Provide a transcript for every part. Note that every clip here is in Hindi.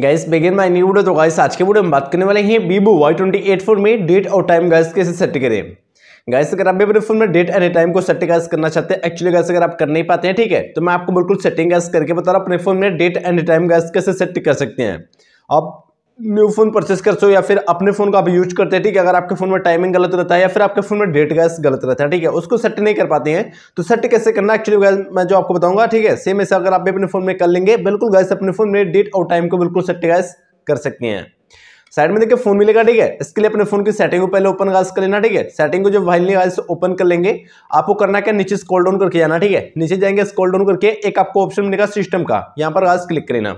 gas begin my new video तो गैस आज के वीडियो में बात करने वाले हैं Vivo Y twenty eight four में डेट और टाइम गैस कैसे सेट करें गैस अगर आप भी अपने फोन में डेट एंड टाइम को सेटिंग गैस करना चाहते हैं एक्चुअली गैस अगर आप कर नहीं पाते हैं ठीक है तो मैं आपको बिल्कुल सेटिंग गैस करके बता रहा हूँ अपने फोन में डेट एंड टाइम गैस कैसे सेट कर सकते हैं आप न्यू फोन परचेस करते हो या फिर अपने फोन का आप यूज करते हैं ठीक है अगर आपके फोन में टाइमिंग गलत रहता है या फिर आपके फोन में डेट गैस गलत रहता है ठीक है उसको सेट नहीं कर पाते हैं तो सेट कैसे करना एक्चुअली गैस मैं जो आपको बताऊंगा ठीक है सेम ऐसे अगर आप भी अपने फोन में कर लेंगे बिल्कुल गैस अपने फोन में डेट और टाइम को बिल्कुल सेट गैस कर सकते हैं साइड में देखिए फोन मिलेगा ठीक है इसके लिए अपने फोन की सेटिंग को पहले ओपन गाइस कर लेना ठीक है सेटिंग को जब वाइल गाइस ओपन कर लेंगे आपको करना क्या नीचे स्कॉल डाउन करके जाना ठीक है नीचे जाएंगे स्कॉल डाउन करके एक आपको ऑप्शन मिलेगा सिस्टम का यहाँ पर गाइस क्लिक करना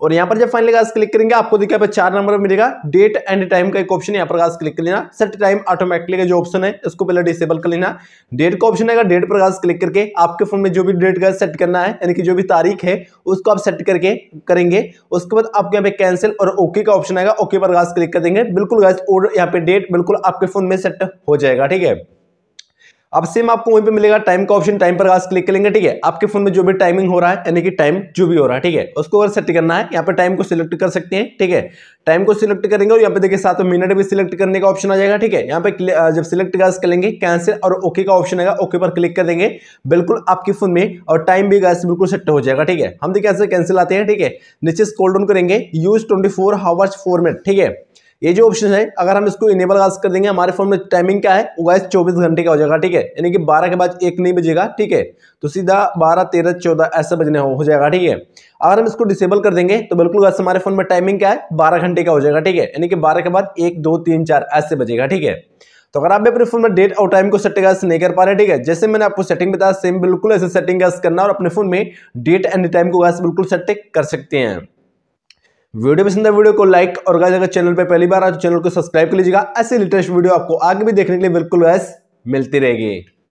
और यहाँ पर जब फाइनली गाइस क्लिक करेंगे आपको देखिए यहाँ पर चार नंबर मिलेगा डेट एंड टाइम का एक ऑप्शन यहाँ पर गाइस क्लिक कर लेना सेट टाइम ऑटोमेटिकली का जो ऑप्शन है इसको पहले डिसेबल कर लेना डेट का ऑप्शन आएगा डेट पर गाइस क्लिक करके आपके फोन में जो भी डेट गाइस सेट करना है यानी कि जो भी तारीख है उसको आप सेट करके करेंगे उसके बाद आपके यहाँ पे कैंसिल और ओके का ऑप्शन आएगा ओके पर गाइस क्लिक कर देंगे बिल्कुल गाइस और यहाँ पे डेट बिल्कुल आपके फोन में सेट हो जाएगा ठीक है अब सेम आपको वहीं पे मिलेगा टाइम का ऑप्शन टाइम पर क्लिक करेंगे ठीक है आपके फोन में जो भी टाइमिंग हो रहा है यानी कि टाइम जो भी हो रहा है ठीक है उसको अगर सेट करना है यहाँ पे टाइम को सिलेक्ट कर सकते हैं ठीक है टाइम को सिलेक्ट करेंगे और यहाँ पे देखिए साथ में मिनट भी सिलेक्ट करने का ऑप्शन आ जाएगा ठीक है यहाँ पे जब सिलेक्ट गैस करेंगे कैंसिल और ओके का ऑप्शन आएगा ओके पर क्लिक कर देंगे बिल्कुल आपके फोन में और टाइम भी गैस बिल्कुल सेट हो जाएगा ठीक है हम देखिए ऐसे कैंसिल आते हैं ठीक है नीचे स्कोल डाउन करेंगे use twenty four hours format ठीक है ये जो ऑप्शन है अगर हम इसको इनेबल आज कर देंगे हमारे फोन में टाइमिंग क्या है वो गाइस चौबीस घंटे का हो जाएगा ठीक है यानी कि बारह के बाद एक नहीं बजेगा ठीक है तो सीधा बारह तेरह चौदह ऐसे बजने हो, हो जाएगा ठीक है अगर हम इसको डिसेबल कर देंगे तो बिल्कुल गाइस हमारे फोन में टाइमिंग क्या है बारह घंटे का हो जाएगा ठीक है यानी कि बारह के बाद एक दो तीन चार ऐसे बजेगा ठीक है तो अगर आप भी अपने फोन में डेट और टाइम को सेट गैस नहीं कर पा रहे ठीक है जैसे मैंने आपको सेटिंग बताया सेम बिल्कुल ऐसे सेटिंग गैस करना और अपने फोन में डेट एंड टाइम को गैस बिल्कुल सेट कर सकते हैं वीडियो पसंद है वीडियो को लाइक और अगर चैनल पर पहली बार तो चैनल को सब्सक्राइब कर लीजिएगा ऐसे लेटेस्ट वीडियो आपको आगे भी देखने के लिए बिल्कुल वैस मिलती रहेगी